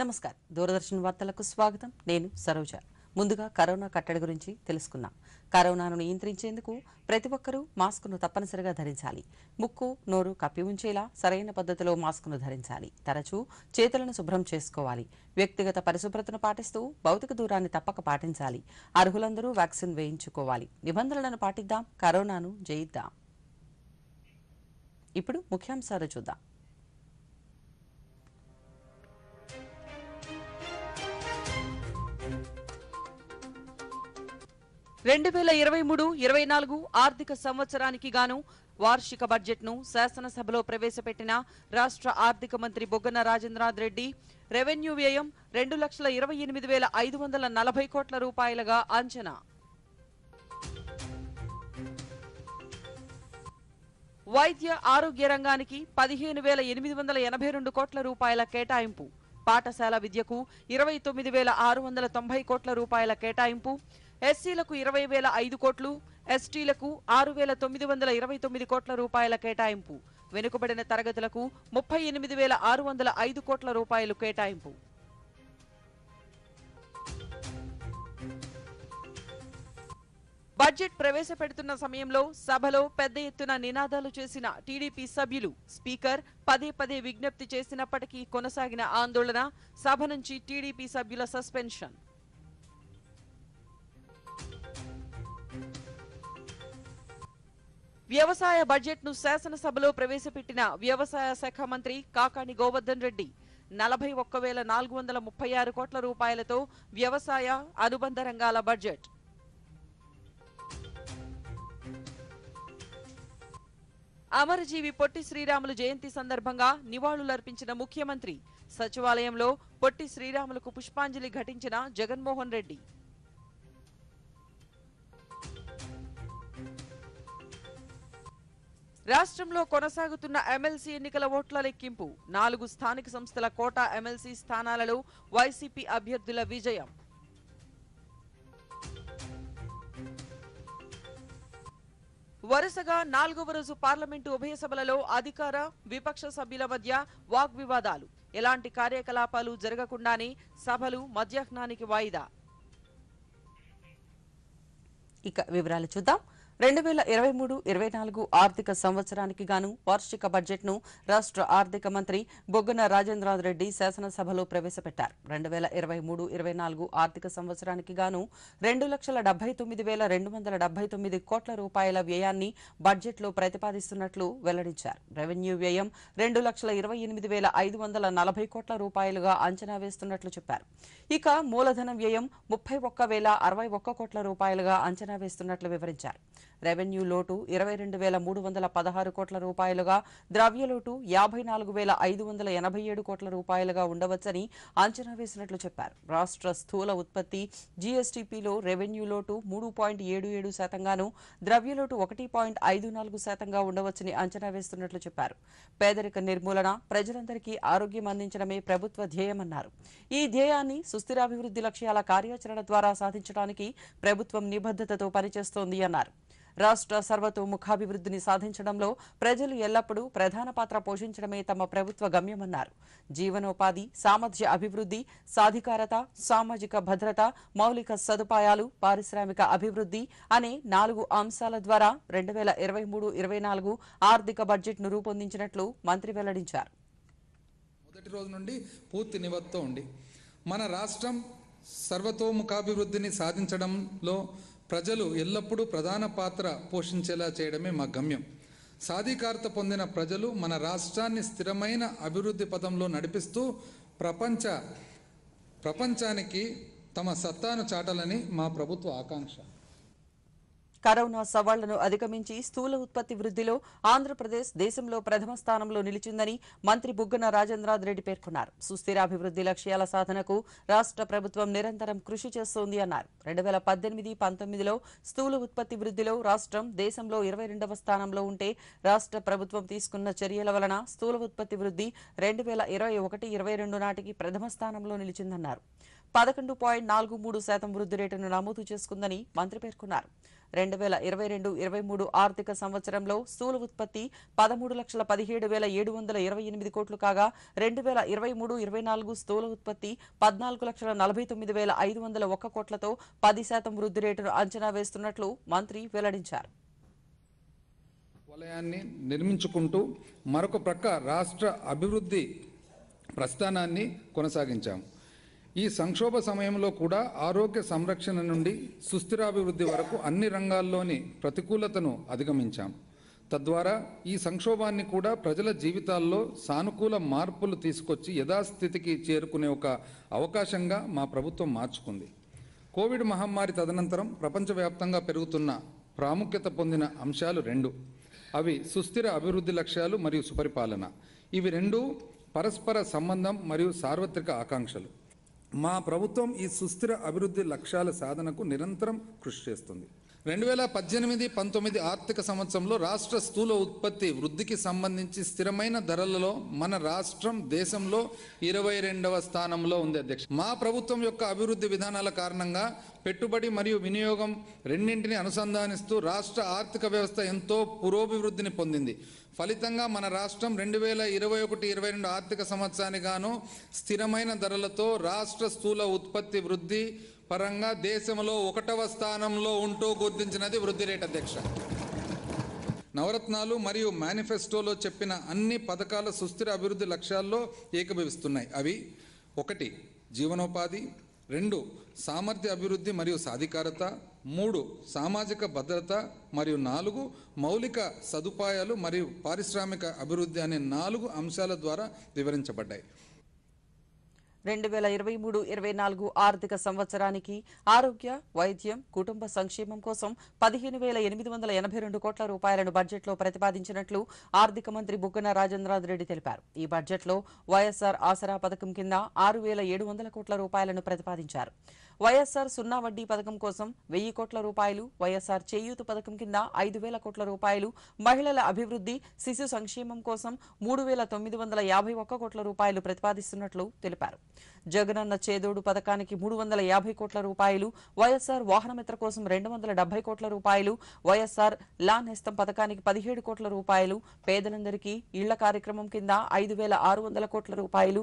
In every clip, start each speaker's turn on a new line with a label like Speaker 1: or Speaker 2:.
Speaker 1: నమస్కారం దూరదర్శన్ వార్తలకు స్వాగతం నేను సరోజ ముందుగా కరోనా కట్టడి గురించి తెలుసుకుందాం కరోనాను నియంత్రించేందుకు ప్రతి ఒక్కరూ మాస్కును తప్పనిసరిగా ధరించాలి ముక్కు నోరు కప్పి ఉంచేలా సరైన పద్ధతిలో మాస్కును ధరించాలి తరచూ చేతులను శుభ్రం చేసుకోవాలి వ్యక్తిగత పరిశుభ్రతను పాటిస్తూ భౌతిక దూరాన్ని తప్పక పాటించాలి అర్హులందరూ వ్యాక్సిన్ వేయించుకోవాలి నిబంధనలను పాటిద్దాం కరోనాను జయిద్దాం ఇప్పుడు ముఖ్యాంశాలు చూద్దాం రెండు వేల ఇరవై మూడు ఇరవై నాలుగు ఆర్థిక సంవత్సరానికి గాను వార్షిక బడ్జెట్ను శాసనసభలో ప్రవేశపెట్టిన రాష్ట్ర ఆర్థిక మంత్రి బొగ్గన రాజేంద్రనాథ్ రెడ్డి రెవెన్యూ వ్యయం రెండు లక్షల ఇరవై ఎనిమిది వేల ఐదు వందల నలభై కోట్ల రూపాయలుగా అంచనా వైద్య ఆరోగ్య రంగానికి పదిహేను వేల ఎనిమిది వందల ఎనభై రెండు కోట్ల రూపాయల కేటాయింపు పాఠశాల విద్యకు ఇరవై తొమ్మిది వేల ఆరు వందల తొంభై కోట్ల రూపాయల కేటాయింపు ఎస్సీలకు ఇరవై వేల ఐదు కోట్లు ఎస్టీలకు ఆరు వేల తొమ్మిది వందల ఇరవై తొమ్మిది కోట్ల రూపాయల కేటాయింపు వెనుకబడిన తరగతులకు ముప్పై ఎనిమిది వేల ఆరు వందల ఐదు కోట్ల రూపాయలు కేటాయింపు బడ్జెట్ ప్రవేశపెడుతున్న సమయంలో సభలో పెద్ద ఎత్తున నినాదాలు చేసిన టీడీపీ సభ్యులు స్పీకర్ పదే పదే విజ్ఞప్తి చేసినప్పటికీ కొనసాగిన ఆందోళన సభ నుంచి టీడీపీ సభ్యుల సస్పెన్షన్ వ్యవసాయ బడ్జెట్ ను శాసనసభలో ప్రవేశపెట్టిన వ్యవసాయ శాఖ మంత్రి కాకాణి గోవర్ధన్ రెడ్డి నలభై ఒక్క వేల నాలుగు వందల ముప్పై ఆరు కోట్ల రూపాయలతో వ్యవసాయ అనుబంధ రంగాల బడ్జెట్ అమరజీవి పొట్టి శ్రీరాములు జయంతి సందర్భంగా నివాళులర్పించిన ముఖ్యమంత్రి సచివాలయంలో పొట్టి శ్రీరాములకు పుష్పాంజలి ఘటించిన జగన్మోహన్ రెడ్డి రాష్ట్రంలో కొనసాగుతున్న ఎమ్మెల్సీ ఎన్నికల ఓట్ల లెక్కింపు నాలుగు స్థానిక సంస్థల కోటా ఎమ్మెల్సీ స్థానాలలో వైసీపీ అభ్యర్థుల విజయం వరుసగా నాలుగవ రోజు పార్లమెంటు ఉభయ సభలలో అధికార విపక్ష సభ్యుల మధ్య వాగ్వివాదాలు ఎలాంటి కార్యకలాపాలు జరగకుండానే సభలు మధ్యాహ్నానికి వాయిదా ఇక వివరాలు చూద్దాం రెండు వేల ఇరవై మూడు ఇరవై నాలుగు ఆర్థిక సంవత్సరానికి గాను వార్షిక బడ్జెట్ను రాష్ట్ర ఆర్థిక మంత్రి బొగ్గన రాజేంద్రనాథ్ రెడ్డి శాసనసభలో ప్రవేశపెట్టారు రెండు వేల ఇరవై మూడు ఇరవై నాలుగు ఆర్థిక సంవత్సరానికి గాను రెండు లక్షల డెబ్బై తొమ్మిది వేల రెండు వందల డెబ్బై తొమ్మిది కోట్ల రూపాయల వ్యయాన్ని బడ్జెట్లో ప్రతిపాదిస్తున్నట్లు వెల్లడించారు రెవెన్యూ వ్యయం రెండు లక్షల ఇరవై ఎనిమిది వేల ఐదు వందల నలభై కోట్ల రూపాయలుగా అంచనా వేస్తున్నట్లు చెప్పారు ఇక మూలధన వ్యయం ముప్పై ఒక్క వేల అరవై ఒక్క కోట్ల రూపాయలుగా అంచనా వేస్తున్నట్లు వివరించారు రెవెన్యూ లోటు ఇరవై రెండు వేల మూడు వందల పదహారు కోట్ల రూపాయలుగా ద్రవ్య లోటు యాభై నాలుగు వేల ఐదు వందల ఎనభై ఏడు కోట్ల రూపాయలుగా ఉండవచ్చని అంచనా వేసినట్లు చెప్పారు రాష్ట్ర స్థూల ఉత్పత్తి జీఎస్టీపీలో రెవెన్యూ లోటు మూడు పాయింట్ ఏడు ఏడు శాతంగాను ద్రవ్య లోటు ఒకటి పాయింట్ ఐదు నాలుగు శాతంగా ఉండవచ్చని అంచనా వేస్తున్నట్లు చెప్పారు పేదరిక నిర్మూలన ప్రజలందరికీ ఆరోగ్యం అందించడమే ప్రభుత్వ ధ్యేయమన్నారు ఈ ధ్యేయాన్ని సుస్థిరాభివృద్ధి లక్ష్యాల కార్యాచరణ ద్వారా సాధించడానికి ప్రభుత్వం నిబద్ధతతో పనిచేస్తోంది అన్నారు రాష్ట సర్వతోముఖాభివృద్ధిని సాధించడంలో ప్రజలు ఎల్లప్పుడూ ప్రధాన పాత్ర పోషించడమే తమ ప్రభుత్వ గమ్యమన్నారు జీవనోపాధి సామర్థ్య అభివృద్ధి సాధికారత సామాజిక భద్రత మౌలిక సదుపాయాలు పారిశ్రామిక అభివృద్ధి అనే నాలుగు అంశాల ద్వారా రెండు వేల ఇరవై మూడు ఇరవై నాలుగు ఆర్థిక బడ్జెట్ను రూపొందించినట్లు మంత్రి వెల్లడించారు
Speaker 2: మొదటి రోజు నుండి పూర్తి నిబద్ధత ఉంది మన రాష్ట్రం సర్వతోముఖాభివృద్ధిని సాధించడంలో ప్రజలు ఎల్లప్పుడూ ప్రధాన పాత్ర పోషించేలా చేయడమే మా గమ్యం సాధికారత పొందిన ప్రజలు మన రాష్ట్రాన్ని స్థిరమైన అభివృద్ధి పథంలో నడిపిస్తూ ప్రపంచ
Speaker 1: ప్రపంచానికి తమ సత్తాను చాటాలని మా ప్రభుత్వ ఆకాంక్ష కరోనా సవాళ్లను అధిగమించి స్థూల ఉత్పత్తి వృద్ధిలో ఆంధ్రప్రదేశ్ దేశంలో ప్రథమ స్థానంలో నిలిచిందని మంత్రి బుగ్గన రాజేంద్రాద్ రెడ్డి పేర్కొన్నారు సుస్థిరాభివృద్ది లక్ష్యాల సాధనకు రాష్ట్ర ప్రభుత్వం నిరంతరం కృషి చేస్తోంది అన్నారు రెండు వేల పద్దెనిమిది పంతొమ్మిదిలో స్థూల ఉత్పత్తి వృద్ధిలో రాష్ట్రం దేశంలో ఇరవై రెండవ స్థానంలో ఉంటే రాష్ట్ర ప్రభుత్వం తీసుకున్న చర్యల వలన స్థూల ఉత్పత్తి వృద్ధి రెండు వేల ఇరవై ఒకటి ఇరవై రెండు నాటికి ప్రథమ స్థానంలో నిలిచిందన్నారు పదకొండు పాయింట్ నాలుగు మూడు శాతం వృద్ధి రేటును నమోదు చేసుకుందని మంత్రి పేర్కొన్నారు రెండు వేల ఇరవై రెండు ఇరవై మూడు ఆర్థిక సంవత్సరంలో స్థూల ఉత్పత్తి పదమూడు లక్షల పదిహేడు వేల ఏడు వందల ఇరవై ఎనిమిది కోట్లు కాగా రెండు వేల ఇరవై మూడు ఇరవై నాలుగు స్థూల ఉత్పత్తి పద్నాలుగు లక్షల నలభై తొమ్మిది వేల ఐదు వందల ఒక్క కోట్లతో పది శాతం వృద్ధి రేటును అంచనా వేస్తున్నట్లు మంత్రి వెల్లడించారు
Speaker 2: వలయాన్ని నిర్మించుకుంటూ మరొక ప్రక్క రాష్ట్ర అభివృద్ధి ప్రస్థానాన్ని కొనసాగించాము ఈ సంక్షోభ సమయంలో కూడా ఆరోగ్య సంరక్షణ నుండి సుస్థిరాభివృద్ధి వరకు అన్ని రంగాల్లోని ప్రతికూలతను అధిగమించాం తద్వారా ఈ సంక్షోభాన్ని కూడా ప్రజల జీవితాల్లో సానుకూల మార్పులు తీసుకొచ్చి యథాస్థితికి చేరుకునే ఒక అవకాశంగా మా ప్రభుత్వం మార్చుకుంది కోవిడ్ మహమ్మారి తదనంతరం ప్రపంచవ్యాప్తంగా పెరుగుతున్న ప్రాముఖ్యత పొందిన అంశాలు రెండు అవి సుస్థిర అభివృద్ధి లక్ష్యాలు మరియు సుపరిపాలన ఇవి రెండు పరస్పర సంబంధం మరియు సార్వత్రిక ఆకాంక్షలు మా ప్రభుత్వం ఈ సుస్థిర అభివృద్ధి లక్ష్యాల సాధనకు నిరంతరం కృషి చేస్తుంది రెండు వేల పద్దెనిమిది పంతొమ్మిది ఆర్థిక సంవత్సరంలో రాష్ట్ర స్థూల ఉత్పత్తి వృద్ధికి సంబంధించి స్థిరమైన ధరలలో మన రాష్ట్రం దేశంలో ఇరవై రెండవ స్థానంలో ఉంది అధ్యక్ష మా ప్రభుత్వం యొక్క అభివృద్ధి విధానాల కారణంగా పెట్టుబడి మరియు వినియోగం రెండింటిని అనుసంధానిస్తూ రాష్ట్ర ఆర్థిక వ్యవస్థ ఎంతో పురోభివృద్ధిని పొందింది ఫలితంగా మన రాష్ట్రం రెండు వేల ఇరవై ఒకటి ఇరవై రెండు ఆర్థిక సంవత్సరానికి గాను స్థిరమైన ధరలతో రాష్ట్ర స్థూల ఉత్పత్తి వృద్ధి పరంగా దేశంలో ఒకటవ స్థానంలో ఉంటూ గుర్తించినది వృద్ధి రేట్ అధ్యక్ష నవరత్నాలు మరియు మేనిఫెస్టోలో చెప్పిన అన్ని పథకాల సుస్థిర అభివృద్ధి లక్ష్యాల్లో ఏకభవిస్తున్నాయి అవి ఒకటి జీవనోపాధి రెండు సామర్థ్య అభివృద్ధి మరియు సాధికారత మూడు సామాజిక భద్రత మరియు నాలుగు మౌలిక సదుపాయాలు మరియు పారిశ్రామిక అభివృద్ధి అనే నాలుగు అంశాల ద్వారా వివరించబడ్డాయి
Speaker 1: రెండు వేల ఇరవై మూడు ఇరవై నాలుగు ఆర్థిక సంవత్సరానికి ఆరోగ్య వైద్యం కుటుంబ సంక్షేమం కోసం పదిహేను వేల ఎనిమిది వందల ఎనభై రెండు కోట్ల రూపాయలను బడ్జెట్లో ప్రతిపాదించినట్లు ఆర్థిక మంత్రి బుగ్గన రాజేంద్రాథ్ రెడ్డి తెలిపారు ఈ బడ్జెట్లో వైఎస్సార్ ఆసరా పథకం కింద ఆరు వేల ఏడు వందల కోట్ల రూపాయలను ప్రతిపాదించారు వైఎస్సార్ సున్నా వడ్డీ పథకం కోసం వెయ్యి కోట్ల రూపాయలు వైఎస్సార్ చేయూత పథకం కింద ఐదు వేల కోట్ల రూపాయలు మహిళల అభివృద్ది శిశు సంక్షేమం కోసం మూడు వేల తొమ్మిది వందల యాభై ఒక్క కోట్ల రూపాయలు ప్రతిపాదిస్తున్నట్లు తెలిపారు జగనన్న చేదోడు పథకానికి మూడు వందల యాభై కోట్ల రూపాయలు వైఎస్సార్ వాహనమిత్ర కోసం రెండు వందల డెబ్బై కోట్ల రూపాయలు వైఎస్సార్ లాన్ హెస్తం పథకానికి పదిహేడు కోట్ల రూపాయలు పేదలందరికీ ఇళ్ల కార్యక్రమం కింద ఐదు వేల ఆరు వందల కోట్ల రూపాయలు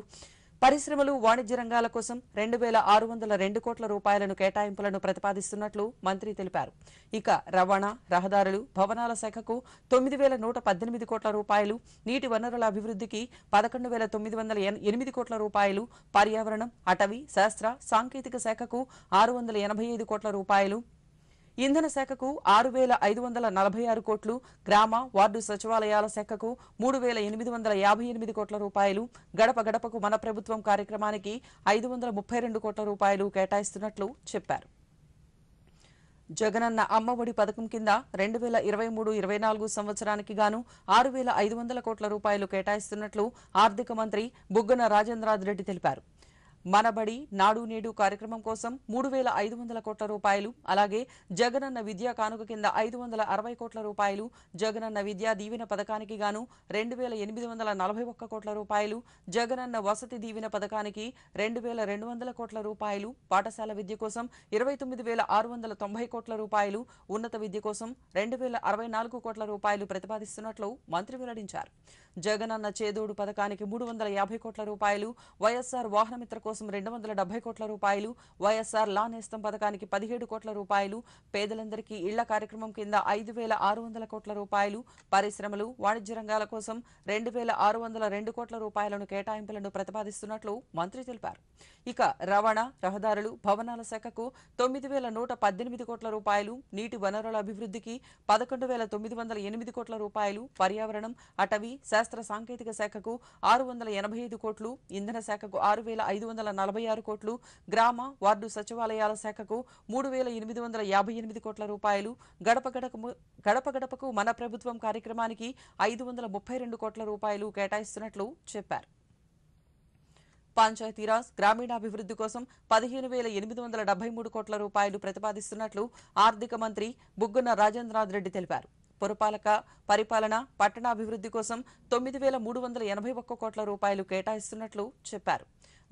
Speaker 1: పరిశ్రమలు వాణిజ్య రంగాల కోసం రెండు వేల ఆరు వందల రెండు కోట్ల రూపాయలను కేటాయింపులను ప్రతిపాదిస్తున్నట్లు మంత్రి తెలిపారు ఇక రవాణా రహదారులు భవనాల శాఖకు తొమ్మిది వేల నూట పద్దెనిమిది కోట్ల రూపాయలు నీటి వనరుల అభివృద్ధికి పదకొండు వేల తొమ్మిది వందల ఎనిమిది కోట్ల రూపాయలు పర్యావరణం అటవీ శాస్త్ర సాంకేతిక శాఖకు ఆరు వందల ఎనభై ఐదు కోట్ల రూపాయలు ఇంధన శాఖకు ఆరు వేల ఐదు వందల నలభై ఆరు కోట్లు గ్రామ వార్డు సచివాలయాల శాఖకు మూడు వేల ఎనిమిది వందల యాభై ఎనిమిది కోట్ల రూపాయలు గడప గడపకు మన ప్రభుత్వం కార్యక్రమానికి ఐదు వందల ముప్పై రెండు కోట్ల రూపాయలు కేటాయిస్తున్నట్లు చెప్పారు జగనన్న అమ్మఒడి పథకం కింద రెండు వేల ఇరవై మూడు ఇరవై నాలుగు సంవత్సరానికి గాను ఆరు వేల ఐదు వందల కోట్ల రూపాయలు కేటాయిస్తున్నట్లు ఆర్థిక మంత్రి బుగ్గన రాజేంద్రాథ్ రెడ్డి తెలిపారు మనబడి నాడు నేడు కార్యక్రమం కోసం మూడు వేల ఐదు వందల కోట్ల రూపాయలు అలాగే జగనన్న విద్యా కానుక కింద ఐదు వందల అరవై కోట్ల రూపాయలు జగనన్న విద్యా దీవెన పథకానికి గాను రెండు వేల ఎనిమిది వందల నలభై ఒక్క కోట్ల రూపాయలు జగనన్న వసతి దీవెన పథకానికి రెండు వేల రెండు వందల కోట్ల రూపాయలు పాఠశాల విద్య కోసం ఇరవై తొమ్మిది వేల ఆరు వందల తొంభై కోట్ల రూపాయలు ఉన్నత విద్య కోసం రెండు వేల అరవై నాలుగు కోట్ల రూపాయలు ప్రతిపాదిస్తున్నట్లు మంత్రి వెల్లడించారు జగనన్న చేదోడు పథకానికి మూడు వందల యాభై కోట్ల రూపాయలు వైఎస్ఆర్ వాహనమిత్ర కోసం రెండు వందల డెబ్బై కోట్ల రూపాయలు వైఎస్ఆర్ లా నేస్తం పథకానికి పదిహేడు కోట్ల రూపాయలు పేదలందరికీ ఇళ్ల కార్యక్రమం కింద ఐదు వేల ఆరు వందల కోట్ల రూపాయలు పరిశ్రమలు వాణిజ్య రంగాల కోసం రెండు వేల ఆరు వందల రెండు కోట్ల రూపాయలను కేటాయింపులను ప్రతిపాదిస్తున్నట్లు మంత్రి తెలిపారు ఇక రవాణా రహదారులు భవనాల శాఖకు తొమ్మిది వేల నూట పద్దెనిమిది కోట్ల రూపాయలు నీటి వనరుల అభివృద్ధికి పదకొండు వేల తొమ్మిది వందల ఎనిమిది కోట్ల రూపాయలు పర్యావరణం అటవీ శాస్త్ర సాంకేతిక శాఖకు ఆరు వందల ఎనభై ఐదు కోట్లు ఇంధన శాఖకు ఆరు వేల ఐదు వందల నలభై ఆరు కోట్లు గ్రామ వార్డు సచివాలయాల శాఖకు మూడు వేల ఎనిమిది వందల యాభై ఎనిమిది కోట్ల రూపాయలు గడప గడప గడపకు మన ప్రభుత్వం కార్యక్రమానికి ఐదు వందల ముప్పై రెండు కోట్ల రూపాయలు కేటాయిస్తున్నట్లు చెప్పారు పంచాయతీరాజ్ గ్రామీణాభివృద్ది కోసం పదిహేను వేల ఎనిమిది వందల డెబ్బై మూడు కోట్ల రూపాయలు ప్రతిపాదిస్తున్నట్లు ఆర్థిక మంత్రి బుగ్గన రాజేంద్రనాథ్ రెడ్డి తెలిపారు పురపాలక పరిపాలన పట్టణాభివృద్ధి కోసం తొమ్మిది వేల మూడు వందల ఎనభై ఒక్క కోట్ల రూపాయలు కేటాయిస్తున్నట్లు చెప్పారు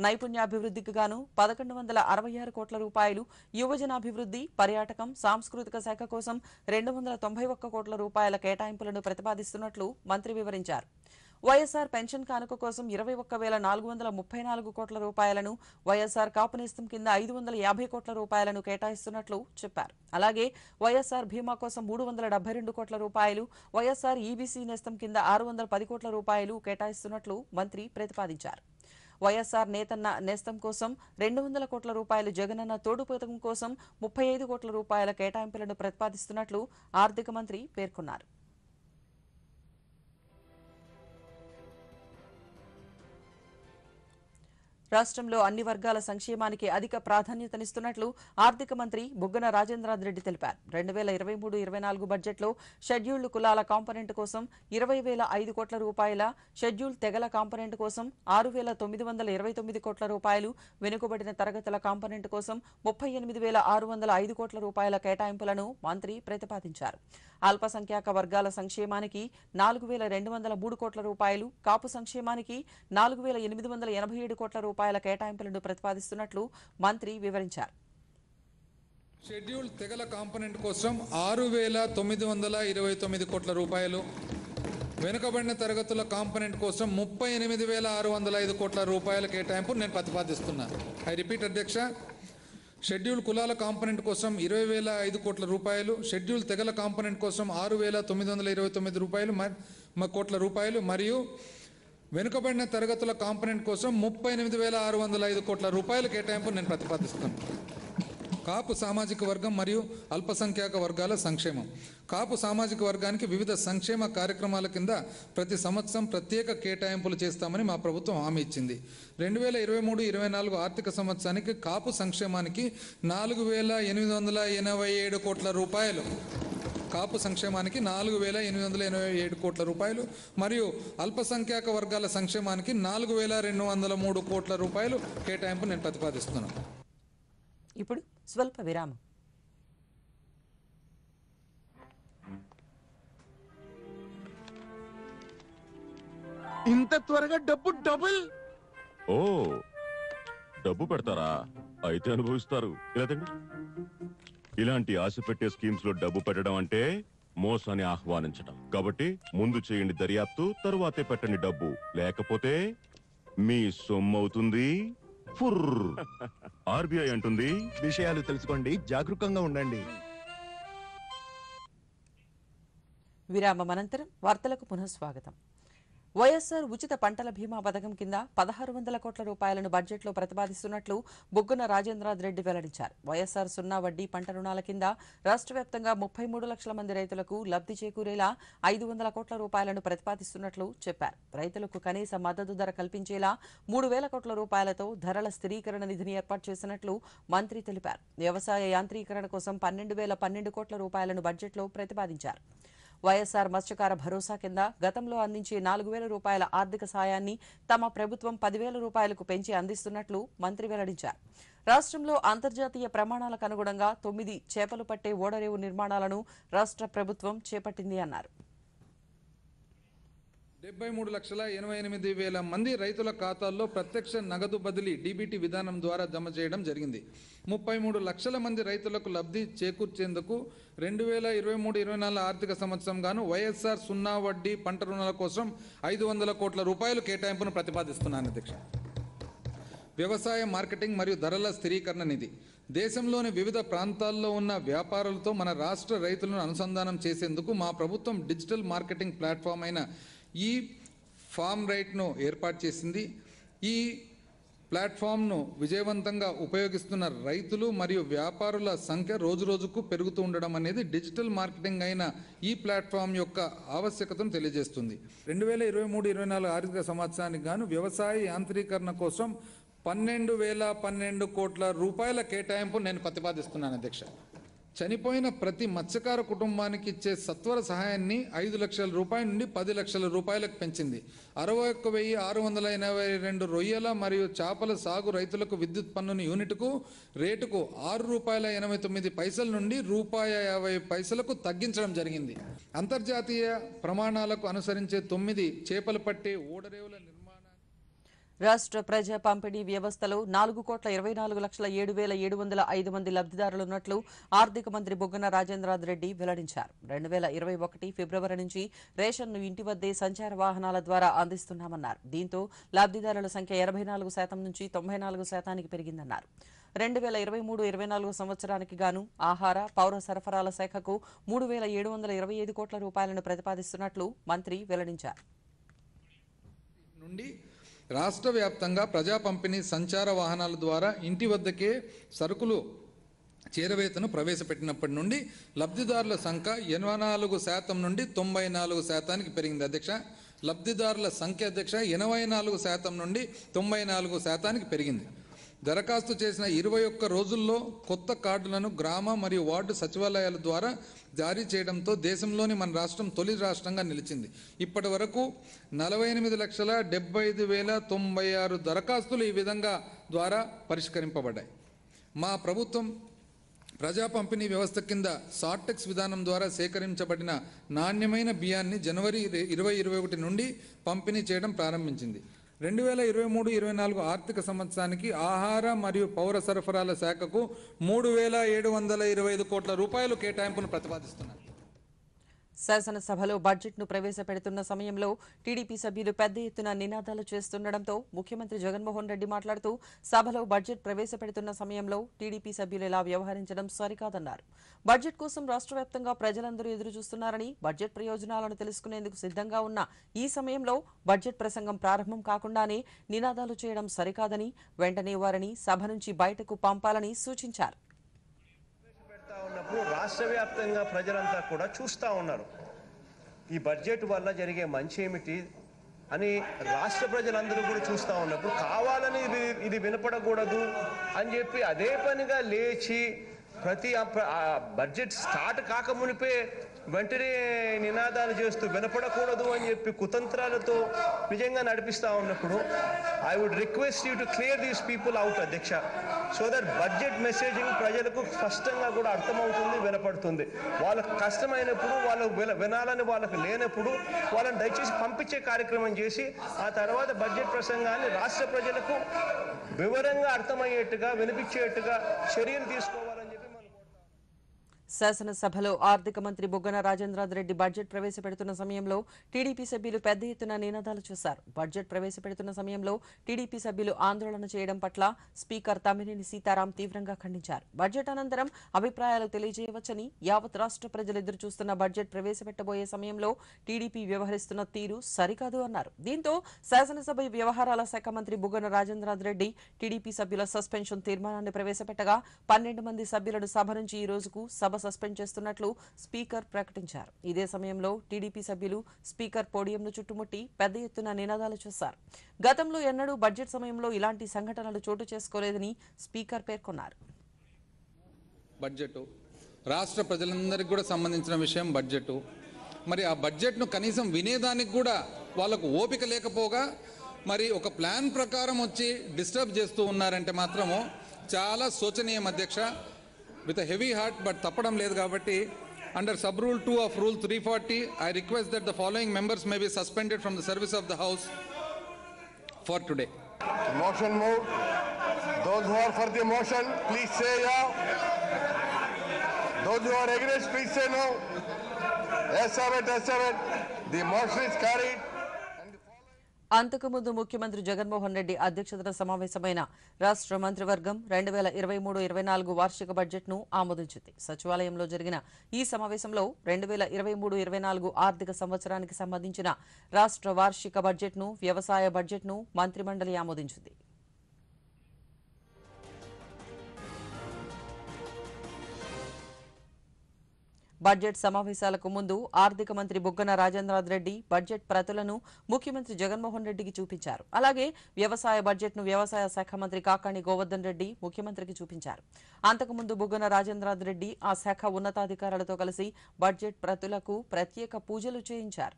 Speaker 1: నైపుణ్యాభివృద్ధికి గాను పదకొండు వందల అరవై ఆరు కోట్ల రూపాయలు యువజనాభివృద్ధి పర్యాటకం సాంస్కృతిక శాఖ కోసం రెండు వందల తొంభై ఒక్క కోట్ల రూపాయల కేటాయింపులను ప్రతిపాదిస్తున్నట్లు మంత్రి వివరించారు వైఎస్ఆర్ పెన్షన్ కానుక కోసం ఇరవై ఒక్క వేల నాలుగు వందల ముప్పై నాలుగు కోట్ల రూపాయలను వైఎస్ఆర్ కాపునేస్తం కింద ఐదు వందల యాభై కోట్ల రూపాయలను కేటాయిస్తున్నట్లు చెప్పారు అలాగే వైఎస్ఆర్ భీమా కోసం మూడు వందల డెబ్బై రెండు కోట్ల రూపాయలు వైఎస్ఆర్ ఈబీసీ నేస్తం కింద ఆరు వందల పది కోట్ల రూపాయలు కేటాయిస్తున్నట్లు మంత్రి ప్రతిపాదించారు వైఎస్ఆర్ నేతన్న నేస్తం కోసం రెండు వందల కోట్ల రూపాయలు జగనన్న తోడు పథకం కోసం ముప్పై ఐదు కోట్ల రూపాయల కేటాయింపులను ప్రతిపాదిస్తున్నట్లు ఆర్థిక మంత్రి పేర్కొన్నారు రాష్ట్రంలో అన్ని వర్గాల సంక్షేమానికి అధిక ప్రాధాన్యతనిస్తున్నట్లు ఆర్థిక మంత్రి బుగ్గన రాజేంద్రాథ్ రెడ్డి తెలిపారు రెండు వేల ఇరవై మూడు ఇరవై నాలుగు బడ్జెట్లో షెడ్యూల్డ్ కులాల కాంపనెంట్ కోసం ఇరవై వేల ఐదు కోట్ల రూపాయల షెడ్యూల్ తెగల కాంపనెంట్ కోసం ఆరు వేల తొమ్మిది వందల ఇరవై తొమ్మిది కోట్ల రూపాయలు వెనుకబడిన తరగతుల కాంపనెంట్ కోసం ముప్పై ఎనిమిది వేల ఆరు వందల ఐదు కోట్ల రూపాయల కేటాయింపులను మంత్రి ప్రతిపాదించారు అల్పసంఖ్యాక వర్గాల సంక్షేమానికి నాలుగు వేల రెండు వందల మూడు కోట్ల రూపాయలు కాపు సంక్షేమానికి నాలుగు వేల ఎనిమిది వందల ఎనభై ఏడు కోట్ల రూపాయలు రూపాయల కేటాయింపులను ప్రతిపాదిస్తున్నట్లు మంత్రి వివరించారు
Speaker 2: షెడ్యూల్ తెగల కాంపనెంట్ కోసం ఆరు వేల తొమ్మిది వందల ఇరవై తొమ్మిది కోట్ల రూపాయలు వెనుకబడిన తరగతుల కాంపనెంట్ కోసం ముప్పై ఎనిమిది వేల ఆరు వందల ఐదు కోట్ల రూపాయల కేటాయింపు నేను ప్రతిపాదిస్తున్నాను ఐ రిపీట్ అధ్యక్ష షెడ్యూల్ కులాల కాంపనెంట్ కోసం ఇరవై వేల ఐదు కోట్ల రూపాయలు షెడ్యూల్ తెగల కాంపనెంట్ కోసం ఆరు వేల తొమ్మిది వందల ఇరవై తొమ్మిది రూపాయలు కోట్ల రూపాయలు మరియు వెనుకబడిన తరగతుల కాంపనెంట్ కోసం ముప్పై ఎనిమిది వేల ఆరు వందల ఐదు కోట్ల రూపాయల కేటాయింపు నేను ప్రతిపాదిస్తాను కాపు సామాజిక వర్గం మరియు అల్పసంఖ్యాక వర్గాల సంక్షేమం కాపు సామాజిక వర్గానికి వివిధ సంక్షేమ కార్యక్రమాల కింద ప్రతి సంవత్సరం ప్రత్యేక కేటాయింపులు చేస్తామని మా ప్రభుత్వం హామీ ఇచ్చింది రెండు వేల ఇరవై మూడు ఇరవై నాలుగు ఆర్థిక సంవత్సరానికి కాపు సంక్షేమానికి నాలుగు వేల ఎనిమిది వందల ఎనభై ఏడు కోట్ల రూపాయలు కాపు సంక్షేమానికి నాలుగు వేల ఎనిమిది వందల ఎనభై ఏడు కోట్ల రూపాయలు మరియు అల్పసంఖ్యాక వర్గాల సంక్షేమానికి నాలుగు వేల రెండు వందల మూడు కోట్ల రూపాయలు కేటాయింపు నేను ప్రతిపాదిస్తున్నాను
Speaker 1: ఇప్పుడు స్వల్ప విరామం ఇంత
Speaker 2: త్వరగా డబ్బు డబుల్ ఓ డబ్బు పెడతారా అయితే అనుభవిస్తారు ఇలాంటి ఆశ పెట్టే స్కీమ్స్ లో డబ్బు పెట్టడం అంటే మోసాన్ని ఆహ్వానించడం కాబట్టి ముందు చేయండి దర్యాప్తు తరువాతే పెట్టండి డబ్బు లేకపోతే మీ సొమ్మవుతుంది ఫుర్ ఆర్బీఐ అంటుంది విషయాలు తెలుసుకోండి జాగరూకంగా ఉండండి
Speaker 1: విరామం అనంతరం వార్తలకు పునఃస్వాగతం వైఎస్సార్ ఉచిత పంటల బీమా పథకం కింద పదహారు వందల కోట్ల రూపాయలను బడ్జెట్లో ప్రతిపాదిస్తున్నట్లు బొగ్గున రాజేంద్రాద్ రెడ్డి వెల్లడించారు వైఎస్సార్ సున్నా వడ్డీ పంట రుణాల కింద రాష్ట్ర వ్యాప్తంగా ముప్పై మూడు లక్షల మంది రైతులకు లబ్ది చేకూరేలా ఐదు వందల కోట్ల రూపాయలను ప్రతిపాదిస్తున్నట్లు చెప్పారు రైతులకు కనీస మద్దతు ధర కల్పించేలా మూడు వేల కోట్ల రూపాయలతో ధరల స్థిరీకరణ నిధిని ఏర్పాటు చేసినట్లు మంత్రి తెలిపారు వ్యవసాయ యాంత్రీకరణ కోసం పన్నెండు వేల పన్నెండు కోట్ల రూపాయలను బడ్జెట్లో ప్రతిపాదించారు వైఎస్సార్ మత్స్యకార భరోసా కింద గతంలో అందించే నాలుగు వేల రూపాయల ఆర్థిక సాయాన్ని తమ ప్రభుత్వం పదివేల రూపాయలకు పెంచి అందిస్తున్నట్లు మంత్రి వెల్లడించారు రాష్ట్రంలో అంతర్జాతీయ ప్రమాణాలకు అనుగుణంగా తొమ్మిది చేపలు పట్టే ఓడరేవు నిర్మాణాలను రాష్ట్ర ప్రభుత్వం చేపట్టింది అన్నారు
Speaker 2: డెబ్బై మూడు లక్షల ఎనభై ఎనిమిది వేల మంది రైతుల ఖాతాల్లో ప్రత్యక్ష నగదు బదిలీ డీబీటీ విధానం ద్వారా జమ చేయడం జరిగింది ముప్పై మూడు లక్షల మంది రైతులకు లబ్ధి చేకూర్చేందుకు రెండు వేల ఇరవై మూడు ఇరవై నాలుగు ఆర్థిక సంవత్సరం గాను వైఎస్ఆర్ సున్నా వడ్డీ పంట రుణాల కోసం ఐదు వందల కోట్ల రూపాయలు కేటాయింపును ప్రతిపాదిస్తున్నాను అధ్యక్ష వ్యవసాయ మార్కెటింగ్ మరియు ధరల స్థిరీకరణ నిధి దేశంలోని వివిధ ప్రాంతాల్లో ఉన్న వ్యాపారులతో మన రాష్ట్ర రైతులను అనుసంధానం చేసేందుకు మా ప్రభుత్వం డిజిటల్ మార్కెటింగ్ ప్లాట్ఫామ్ అయిన ఈ ఫామ్ రైట్ను ఏర్పాటు చేసింది ఈ ప్లాట్ఫామ్ను విజయవంతంగా ఉపయోగిస్తున్న రైతులు మరియు వ్యాపారుల సంఖ్య రోజురోజుకు పెరుగుతూ ఉండడం అనేది డిజిటల్ మార్కెటింగ్ అయిన ఈ ప్లాట్ఫామ్ యొక్క ఆవశ్యకతను తెలియజేస్తుంది రెండు వేల ఇరవై మూడు ఇరవై నాలుగు ఆర్థిక సంవత్సరానికి గాను వ్యవసాయ యాంత్రీకరణ కోసం పన్నెండు వేల పన్నెండు కోట్ల రూపాయల కేటాయింపు నేను ప్రతిపాదిస్తున్నాను అధ్యక్ష చనిపోయిన ప్రతి మత్స్యకార కుటుంబానికి ఇచ్చే సత్వర సహాయాన్ని ఐదు లక్షల రూపాయల నుండి పది లక్షల రూపాయలకు పెంచింది అరవై ఒక్క వెయ్యి ఆరు వందల ఎనభై రెండు రొయ్యల మరియు చేపల సాగు రైతులకు విద్యుత్ పన్నును యూనిట్కు రేటుకు ఆరు రూపాయల ఎనభై తొమ్మిది పైసల నుండి రూపాయి యాభై పైసలకు తగ్గించడం జరిగింది అంతర్జాతీయ ప్రమాణాలకు అనుసరించే తొమ్మిది చేపలు పట్టే ఓడరేవుల
Speaker 1: రాష్ట్ర ప్రజా పంపిణీ వ్యవస్థలో నాలుగు కోట్ల ఇరవై నాలుగు లక్షల ఏడు వేల ఏడు వందల ఐదు మంది లబ్దిదారులున్నట్లు ఆర్థిక మంత్రి బుగ్గన రాజేంద్రనాథ్ రెడ్డి వెల్లడించారు రెండు వేల ఇరవై ఒకటి ఫిబ్రవరి నుంచి రేషన్ను ఇంటి వద్దే సంచార వాహనాల ద్వారా అందిస్తున్నామన్నారు దీంతో లబ్దిదారుల సంఖ్య ఎనభై నాలుగు శాతం నుంచి తొంభై నాలుగు శాతానికి పెరిగిందన్నారు రెండు వేల ఇరవై మూడు ఇరవై నాలుగు సంవత్సరానికి గాను ఆహార పౌర సరఫరాల శాఖకు మూడు వేల ఏడు వందల ఇరవై ఐదు కోట్ల రూపాయలను ప్రతిపాదిస్తున్నట్లు మంత్రి వెల్లడించారు
Speaker 2: రాష్ట్ర వ్యాప్తంగా ప్రజా పంపిణీ సంచార వాహనాల ద్వారా ఇంటి వద్దకే సరుకులు చేరవేతను ప్రవేశపెట్టినప్పటి నుండి లబ్ధిదారుల సంఖ్య ఎనభై నాలుగు శాతం నుండి తొంభై నాలుగు శాతానికి పెరిగింది అధ్యక్ష లబ్ధిదారుల సంఖ్య అధ్యక్ష ఎనభై నాలుగు శాతం నుండి తొంభై నాలుగు శాతానికి పెరిగింది దరఖాస్తు చేసిన ఇరవై ఒక్క రోజుల్లో కొత్త కార్డులను గ్రామ మరియు వార్డు సచివాలయాల ద్వారా జారీ చేయడంతో దేశంలోని మన రాష్ట్రం తొలి రాష్ట్రంగా నిలిచింది ఇప్పటి వరకు నలభై ఎనిమిది లక్షల డెబ్బై ఐదు వేల తొంభై ఆరు దరఖాస్తులు ఈ విధంగా ద్వారా పరిష్కరింపబడ్డాయి మా ప్రభుత్వం ప్రజా పంపిణీ వ్యవస్థ కింద సార్టెక్స్ విధానం ద్వారా సేకరించబడిన నాణ్యమైన బియ్యాన్ని జనవరి ఇరవై ఇరవై ఒకటి నుండి పంపిణీ చేయడం ప్రారంభించింది రెండు వేల ఇరవై మూడు ఇరవై నాలుగు ఆర్థిక సంవత్సరానికి ఆహార మరియు పౌర సరఫరాల శాఖకు మూడు వేల ఏడు వందల ఇరవై ఐదు కోట్ల రూపాయలు కేటాయింపును ప్రతిపాదిస్తున్నారు
Speaker 1: శాసనసభలో ను ప్రవేశపెడుతున్న సమయంలో టీడీపీ సభ్యులు పెద్ద ఎత్తున నినాదాలు చేస్తుండటంతో ముఖ్యమంత్రి జగన్మోహన్ రెడ్డి మాట్లాడుతూ సభలో బడ్జెట్ ప్రవేశపెడుతున్న సమయంలో టీడీపీ సభ్యులు ఇలా వ్యవహరించడం సరికాదన్నారు బడ్జెట్ కోసం రాష్ట్ర వ్యాప్తంగా ప్రజలందరూ ఎదురు చూస్తున్నారని బడ్జెట్ ప్రయోజనాలను తెలుసుకునేందుకు సిద్ధంగా ఉన్న ఈ సమయంలో బడ్జెట్ ప్రసంగం ప్రారంభం కాకుండానే నినాదాలు చేయడం సరికాదని వెంటనే వారిని సభ నుంచి బయటకు పంపాలని సూచించారు
Speaker 2: ఉన్నప్పుడు రాష్ట్ర వ్యాప్తంగా ప్రజలంతా కూడా చూస్తూ ఉన్నారు ఈ బడ్జెట్ వల్ల జరిగే మంచి ఏమిటి అని రాష్ట్ర ప్రజలందరూ కూడా చూస్తూ ఉన్నప్పుడు కావాలని ఇది ఇది వినపడకూడదు అని చెప్పి అదే పనిగా లేచి ప్రతి బడ్జెట్ స్టార్ట్ కాకమునిపే వెంటనే నినాదాలు చేస్తూ వినపడకూడదు అని చెప్పి కుతంత్రాలతో నిజంగా నడిపిస్తూ ఉన్నప్పుడు I would request you to clear these people out అధ్యక్ష సో దట్ బడ్జెట్ మెసేజింగ్ ప్రజలకు స్పష్టంగా కూడా అర్థమవుతుంది వినపడుతుంది వాళ్ళకు కష్టమైనప్పుడు వాళ్ళకు వినాలని వాళ్ళకు లేనప్పుడు వాళ్ళని దయచేసి పంపించే కార్యక్రమం చేసి ఆ తర్వాత బడ్జెట్ ప్రసంగాన్ని రాష్ట్ర ప్రజలకు వివరంగా అర్థమయ్యేట్టుగా వినిపించేట్టుగా
Speaker 1: చర్యలు తీసుకోవాలి శాసనసభలో ఆర్థిక మంత్రి బుగ్గన రాజేంద్రనాథ్ రెడ్డి బడ్జెట్ ప్రవేశపెడుతున్న సమయంలో టీడీపీ సభ్యులు పెద్ద ఎత్తున నినాదాలు చేశారు బడ్జెట్ ప్రవేశపెడుతున్న సమయంలో టీడీపీ సభ్యులు ఆందోళన చేయడం పట్ల స్పీకర్ తమ్మినేని సీతారాం తీవ్రంగా ఖండించారు బడ్జెట్ అనంతరం అభిప్రాయాలు తెలియజేయవచ్చని యావత్ రాష్ట్ర ప్రజలు ఎదురు చూస్తున్న బడ్జెట్ ప్రవేశపెట్టబోయే సమయంలో టీడీపీ వ్యవహరిస్తున్న తీరు సరికాదు అన్నారు దీంతో శాసనసభ వ్యవహారాల శాఖ మంత్రి బుగ్గన రాజేంద్రనాథ్ రెడ్డి టీడీపీ సభ్యుల సస్పెన్షన్ తీర్మానాన్ని ప్రవేశపెట్టగా పన్నెండు మంది సభ్యులను సభ నుంచి ఈ రోజుకు సభ సస్పెండ్ చేస్తున్నట్లు స్పీకర్ ప్రకటించారు ఇదే సమయంలో టీడీపీ సభ్యులు స్పీకర్ పోడియంను చుట్టుముట్టి పెద్ద ఎత్తున నినాదాలు చేశారు గతంలో ఎన్నడూ బడ్జెట్ సమయంలో ఇలాంటి సంఘటనలు చోటు చేసుకోలేదని స్పీకర్ పేర్కొన్నారు
Speaker 2: బడ్జెట్ రాష్ట్ర ప్రజలందరికీ కూడా సంబంధించిన విషయం బడ్జెట్ మరి ఆ బడ్జెట్ను కనీసం వినేదానికి కూడా వాళ్ళకు ఓపిక లేకపోగా మరి ఒక ప్లాన్ ప్రకారం వచ్చి డిస్టర్బ్ చేస్తూ ఉన్నారంటే మాత్రము చాలా శోచనీయం అధ్యక్ష with a heavy heart but తప్పడం లేదు gavati, under sub rule 2 of rule 340 i request that the following members may be suspended from the service of the house for today the motion moved those who are for the motion please say yeah those who are against please say no yes sir yes sir the motion is carried
Speaker 1: అంతకుముందు ముఖ్యమంత్రి జగన్మోహన్ రెడ్డి అధ్యక్షతన సమావేశమైన రాష్ట్ర మంత్రివర్గం రెండు వేల ఇరవై మూడు ఇరవై నాలుగు వార్షిక బడ్జెట్ను ఆమోదించింది సచివాలయంలో జరిగిన ఈ సమావేశంలో రెండు వేల ఇరవై మూడు ఇరవై నాలుగు ఆర్థిక సంవత్సరానికి సంబంధించిన రాష్ట్ర వార్షిక బడ్జెట్ను వ్యవసాయ బడ్జెట్ను మంత్రిమండలి ఆమోదించింది బడ్జెట్ సమావేశాలకు ముందు ఆర్థిక మంత్రి బుగ్గన రాజేంద్రనాథ్ రెడ్డి బడ్జెట్ ప్రతులను ముఖ్యమంత్రి జగన్మోహన్ రెడ్డికి చూపించారు అలాగే వ్యవసాయ బడ్జెట్ను వ్యవసాయ శాఖ మంత్రి కాకాణి గోవర్ధన్ రెడ్డి ముఖ్యమంత్రికి చూపించారు అంతకుముందు బుగ్గన రాజేంద్రనాథ్ రెడ్డి ఆ శాఖ ఉన్నతాధికారులతో కలిసి బడ్జెట్ ప్రతులకు ప్రత్యేక పూజలు చేయించారు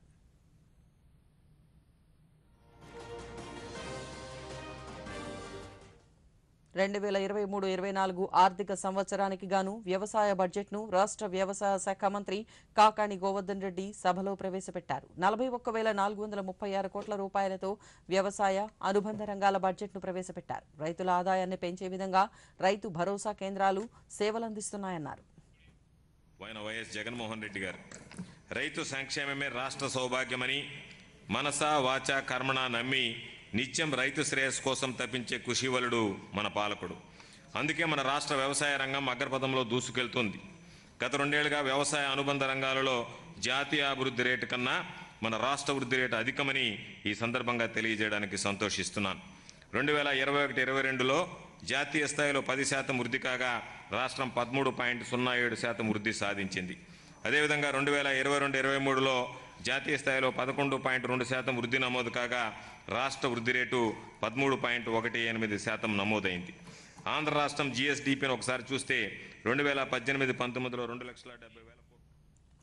Speaker 1: రెండు వేల ఇరవై మూడు ఇరవై నాలుగు ఆర్థిక సంవత్సరానికి గాను వ్యవసాయ బడ్జెట్ను రాష్ట్ర వ్యవసాయ శాఖ మంత్రి కాకాణి గోవర్ధన్ రెడ్డి సభలో ప్రవేశపెట్టారు నలభై ఒక్క వేల నాలుగు వందల ముప్పై ఆరు కోట్ల రూపాయలతో వ్యవసాయ అనుబంధ రంగాల బడ్జెట్ను ప్రవేశపెట్టారు రైతుల ఆదాయాన్ని పెంచే విధంగా రైతు భరోసా కేంద్రాలు సేవలందిస్తున్నాయన్నారు
Speaker 2: వైఎస్ జగన్మోహన్ రెడ్డి గారు రైతు సంక్షేమమే రాష్ట్ర సౌభాగ్యమని మనసా వాచ కర్మణ నమ్మి నిత్యం రైతు శ్రేయస్సు కోసం తప్పించే కృషివలుడు మన పాలకుడు అందుకే మన రాష్ట్ర వ్యవసాయ రంగం అగ్రపథంలో దూసుకెళ్తుంది గత రెండేళ్లుగా వ్యవసాయ అనుబంధ రంగాలలో జాతీయ అభివృద్ధి రేటు కన్నా మన రాష్ట్ర వృద్ధి రేటు అధికమని ఈ సందర్భంగా తెలియజేయడానికి సంతోషిస్తున్నాను రెండు వేల ఇరవై ఒకటి ఇరవై రెండులో జాతీయ స్థాయిలో పది శాతం వృద్ధి కాగా రాష్ట్రం పదమూడు పాయింట్ సున్నా ఏడు శాతం వృద్ధి సాధించింది అదేవిధంగా రెండు వేల ఇరవై రెండు ఇరవై మూడులో జాతీయ స్థాయిలో పదకొండు పాయింట్ రెండు శాతం వృద్ధి నమోదు కాగా రాష్ట్ర వృద్ధి రేటు పదమూడు పాయింట్ ఒకటి ఎనిమిది శాతం నమోదైంది ఆంధ్ర రాష్ట్రం జిఎస్డిపిని ఒకసారి చూస్తే రెండు వేల పద్దెనిమిది పంతొమ్మిదిలో రెండు లక్షల డెబ్బై వేల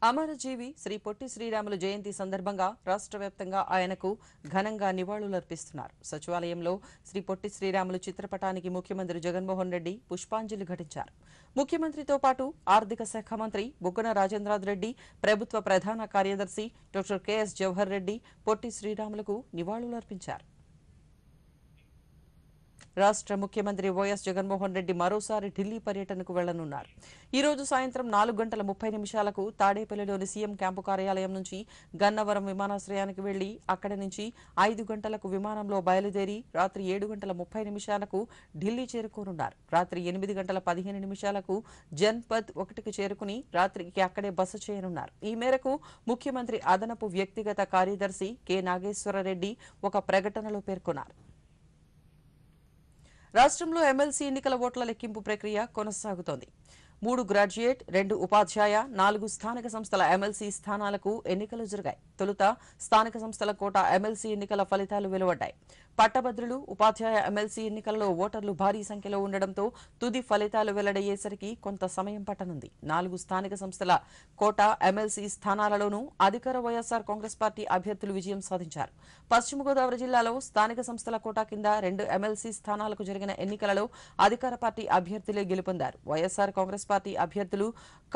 Speaker 1: అమరజీవి శ్రీ పొట్టి శ్రీరాములు జయంతి సందర్భంగా రాష్ట్ర వ్యాప్తంగా ఆయనకు ఘనంగా నివాళులర్పిస్తున్నారు సచివాలయంలో శ్రీ పొట్టి శ్రీరాములు చిత్రపటానికి ముఖ్యమంత్రి జగన్మోహన్ రెడ్డి పుష్పాంజలి ఘటించారు ముఖ్యమంత్రితో పాటు ఆర్థిక శాఖ మంత్రి బుగ్గన రాజేంద్రాథ్ రెడ్డి ప్రభుత్వ ప్రధాన కార్యదర్శి డాక్టర్ కెఎస్ జవహర్ రెడ్డి పొట్టి శ్రీరాములకు నివాళులర్పించారు రాష్ట్ర ముఖ్యమంత్రి వైఎస్ జగన్మోహన్ రెడ్డి మరోసారి ఢిల్లీ పర్యటనకు వెళ్లనున్నారు ఈ రోజు సాయంత్రం నాలుగు గంటల ముప్పై నిమిషాలకు తాడేపల్లిలోని సీఎం క్యాంపు కార్యాలయం నుంచి గన్నవరం విమానాశ్రయానికి వెళ్లి అక్కడి నుంచి ఐదు గంటలకు విమానంలో బయలుదేరి రాత్రి ఏడు గంటల ముప్పై నిమిషాలకు ఢిల్లీ చేరుకోనున్నారు రాత్రి ఎనిమిది గంటల పదిహేను నిమిషాలకు జన్పద్ ఒకటికి చేరుకుని రాత్రికి అక్కడే బస చేయనున్నారు ఈ మేరకు ముఖ్యమంత్రి అదనపు వ్యక్తిగత కార్యదర్శి కె నాగేశ్వరరెడ్డి ఒక ప్రకటనలో పేర్కొన్నారు రాష్ట్రంలో ఎమ్మెల్సీ ఎన్నికల ఓట్ల లెక్కింపు ప్రక్రియ కొనసాగుతోంది మూడు గ్రాడ్యుయేట్ రెండు ఉపాధ్యాయ నాలుగు స్థానిక సంస్థల ఎమ్మెల్సీ స్థానాలకు ఎన్నికలు జరిగాయి తొలుత స్థానిక సంస్థల కోట ఎమ్మెల్సీ ఎన్నికల ఫలితాలు వెలువడ్డాయి పట్టభద్రులు ఉపాధ్యాయ ఎమ్మెల్సీ ఎన్నికల్లో ఓటర్లు భారీ సంఖ్యలో ఉండడంతో తుది ఫలితాలు వెల్లడయ్యేసరికి కొంత సమయం పట్టనుంది నాలుగు స్థానిక సంస్థల కోట ఎమ్మెల్సీ స్థానాలలోనూ అధికార వైఎస్సార్ కాంగ్రెస్ పార్టీ అభ్యర్థులు విజయం సాధించారు పశ్చిమ గోదావరి జిల్లాలో స్థానిక సంస్థల కోటా కింద రెండు ఎమ్మెల్సీ స్థానాలకు జరిగిన ఎన్నికలలో అధికార పార్టీ అభ్యర్థులే గెలుపొందారు వైఎస్సార్ కాంగ్రెస్ పార్టీ అభ్యర్థులు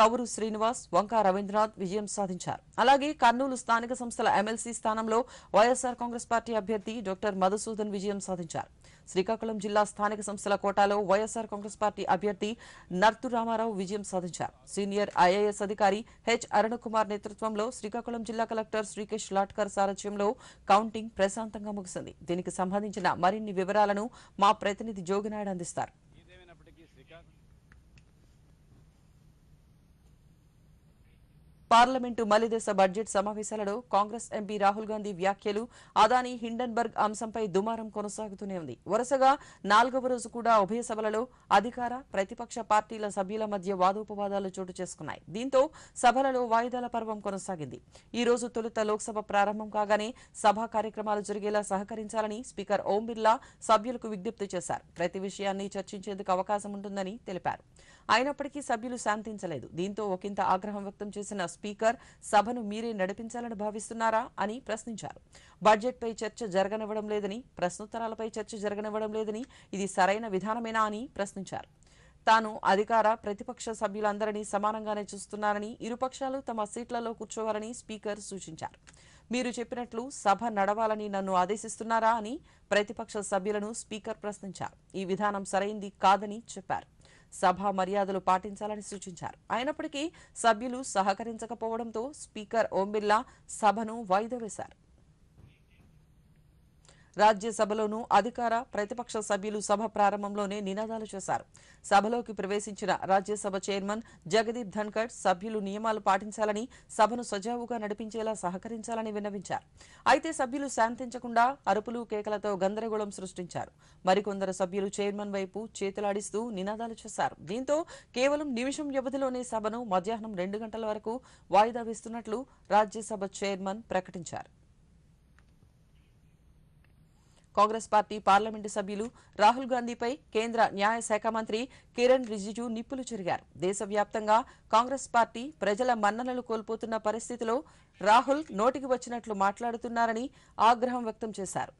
Speaker 1: కౌరు శ్రీనివాస్ వంకా రవీంద్రనాథ్ విజయం సాధించారు అలాగే కర్నూలు స్థానిక సంస్థల ఎమ్మెల్సీ స్థానంలో వైఎస్సార్ కాంగ్రెస్ పార్టీ అభ్యర్థి డాక్టర్ మధుసూ మధుసూదన్ విజయం సాధించారు శ్రీకాకుళం జిల్లా స్థానిక సంస్థల కోటాలో వైఎస్ఆర్ కాంగ్రెస్ పార్టీ అభ్యర్థి నర్తు రామారావు విజయం సాధించారు సీనియర్ ఐఏఎస్ అధికారి హెచ్ అరుణకుమార్ నేతృత్వంలో శ్రీకాకుళం జిల్లా కలెక్టర్ శ్రీకేష్ లాట్కర్ సారథ్యంలో కౌంటింగ్ ప్రశాంతంగా ముగిసింది దీనికి సంబంధించిన మరిన్ని వివరాలను మా ప్రతినిధి జోగినాయుడు అందిస్తారు పార్లమెంటు మలిదశ బడ్జెట్ సమావేశాలలో కాంగ్రెస్ ఎంపీ రాహుల్ గాంధీ వ్యాఖ్యలు అదానీ హిండన్బర్గ్ అంశంపై దుమారం కొనసాగుతూనే ఉంది వరుసగా నాలుగవ రోజు కూడా ఉభయ సభలలో అధికార ప్రతిపక్ష పార్టీల సభ్యుల మధ్య వాదోపవాదాలు చోటు చేసుకున్నాయి దీంతో సభలలో వాయిదాల పర్వం కొనసాగింది ఈ రోజు తొలుత లోక్సభ ప్రారంభం కాగానే సభా కార్యక్రమాలు జరిగేలా సహకరించాలని స్పీకర్ ఓం బిర్లా సభ్యులకు విజ్ఞప్తి చేశారు ప్రతి విషయాన్ని చర్చించేందుకు అవకాశం ఉంటుందని తెలిపారు అయినప్పటికీ సభ్యులు శాంతించలేదు దీంతో ఒకంత ఆగ్రహం వ్యక్తం చేసిన స్పీకర్ సభను మీరే నడిపించాలని భావిస్తున్నారా అని ప్రశ్నించారు బడ్జెట్పై చర్చ జరగనివ్వడం లేదని ప్రశ్నోత్తరాలపై చర్చ జరగనివ్వడం లేదని ఇది సరైన విధానమేనా అని ప్రశ్నించారు తాను అధికార ప్రతిపక్ష సభ్యులందరినీ సమానంగానే చూస్తున్నారని ఇరుపక్షాలు తమ సీట్లలో కూర్చోవాలని స్పీకర్ సూచించారు మీరు చెప్పినట్లు సభ నడవాలని నన్ను ఆదేశిస్తున్నారా అని ప్రతిపక్ష సభ్యులను స్పీకర్ ప్రశ్నించారు ఈ విధానం సరైంది కాదని చెప్పారు సభ మర్యాదలు పాటించాలని సూచించారు అయినప్పటికీ సభ్యులు సహకరించకపోవడంతో స్పీకర్ ఓం బిర్లా సభను వాయిదా వేశారు రాజ్యసభలోనూ అధికార ప్రతిపక్ష సభ్యులు సభ ప్రారంభంలోనే నినాదాలు చేశారు సభలోకి ప్రవేశించిన రాజ్యసభ చైర్మన్ జగదీప్ ధన్కర్ సభ్యులు నియమాలు పాటించాలని సభను సజావుగా నడిపించేలా సహకరించాలని విన్నవించారు అయితే సభ్యులు శాంతించకుండా అరుపులు కేకలతో గందరగోళం సృష్టించారు మరికొందరు సభ్యులు చైర్మన్ వైపు చేతులాడిస్తూ నినాదాలు చేశారు దీంతో కేవలం నిమిషం వ్యవధిలోనే సభను మధ్యాహ్నం రెండు గంటల వరకు వాయిదా వేస్తున్నట్లు రాజ్యసభ చైర్మన్ ప్రకటించారు కాంగ్రెస్ పార్టీ పార్లమెంటు సభ్యులు రాహుల్ గాంధీపై కేంద్ర న్యాయ శాఖ మంత్రి కిరణ్ రిజిజు నిప్పులు చెరిగారు దేశవ్యాప్తంగా కాంగ్రెస్ పార్టీ ప్రజల మన్ననలు కోల్పోతున్న పరిస్థితిలో రాహుల్ నోటికి వచ్చినట్లు మాట్లాడుతున్నారని ఆగ్రహం వ్యక్తం చేశారు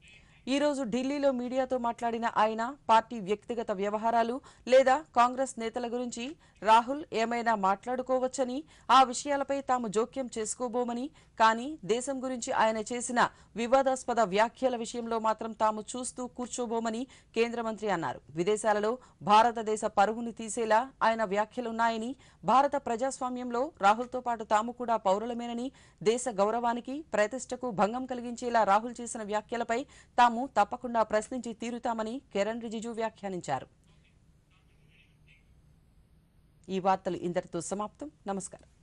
Speaker 1: ఈ రోజు ఢిల్లీలో మీడియాతో మాట్లాడిన ఆయన పార్టీ వ్యక్తిగత వ్యవహారాలు లేదా కాంగ్రెస్ నేతల గురించి రాహుల్ ఏమైనా మాట్లాడుకోవచ్చని ఆ విషయాలపై తాము జోక్యం చేసుకోబోమని కానీ దేశం గురించి ఆయన చేసిన వివాదాస్పద వ్యాఖ్యల విషయంలో మాత్రం తాము చూస్తూ కూర్చోబోమని కేంద్ర మంత్రి అన్నారు విదేశాలలో భారతదేశ పరుగుని తీసేలా ఆయన వ్యాఖ్యలున్నాయని భారత ప్రజాస్వామ్యంలో రాహుల్తో పాటు తాము కూడా పౌరులమేనని దేశ గౌరవానికి ప్రతిష్టకు భంగం కలిగించేలా రాహుల్ చేసిన వ్యాఖ్యలపై తాము తాము తప్పకుండా ప్రశ్నించి తీరుతామని కిరణ్ రిజిజు వ్యాఖ్యానించారు ఈ వార్తలు ఇంతటితో సమాప్తం నమస్కారం